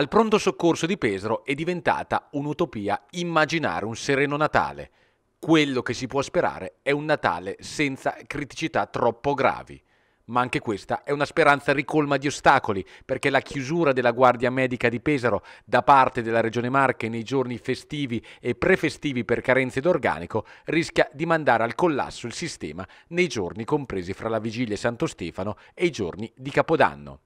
Al pronto soccorso di Pesaro è diventata un'utopia immaginare un sereno Natale. Quello che si può sperare è un Natale senza criticità troppo gravi. Ma anche questa è una speranza ricolma di ostacoli, perché la chiusura della Guardia Medica di Pesaro da parte della Regione Marche nei giorni festivi e prefestivi per carenze d'organico rischia di mandare al collasso il sistema nei giorni compresi fra la vigilia Santo Stefano e i giorni di Capodanno.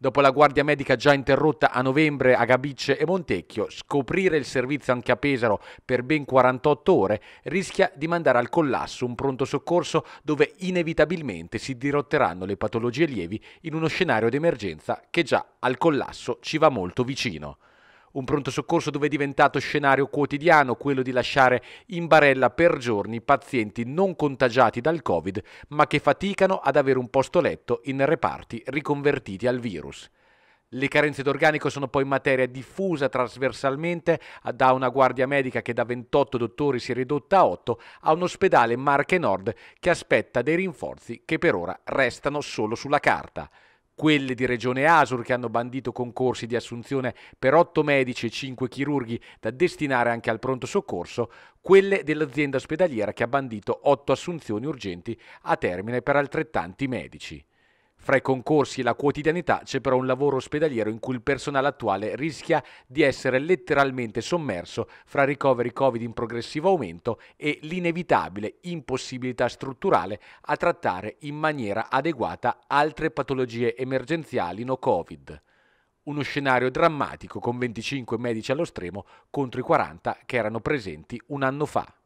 Dopo la guardia medica già interrotta a novembre a Gabicce e Montecchio, scoprire il servizio anche a Pesaro per ben 48 ore rischia di mandare al collasso un pronto soccorso dove inevitabilmente si dirotteranno le patologie lievi in uno scenario d'emergenza che già al collasso ci va molto vicino. Un pronto soccorso dove è diventato scenario quotidiano quello di lasciare in barella per giorni pazienti non contagiati dal Covid, ma che faticano ad avere un posto letto in reparti riconvertiti al virus. Le carenze d'organico sono poi materia diffusa trasversalmente da una guardia medica che da 28 dottori si è ridotta a 8 a un ospedale Marche Nord che aspetta dei rinforzi che per ora restano solo sulla carta quelle di Regione Asur che hanno bandito concorsi di assunzione per 8 medici e 5 chirurghi da destinare anche al pronto soccorso, quelle dell'azienda ospedaliera che ha bandito 8 assunzioni urgenti a termine per altrettanti medici. Fra i concorsi e la quotidianità c'è però un lavoro ospedaliero in cui il personale attuale rischia di essere letteralmente sommerso fra ricoveri Covid in progressivo aumento e l'inevitabile impossibilità strutturale a trattare in maniera adeguata altre patologie emergenziali no Covid. Uno scenario drammatico con 25 medici allo stremo contro i 40 che erano presenti un anno fa.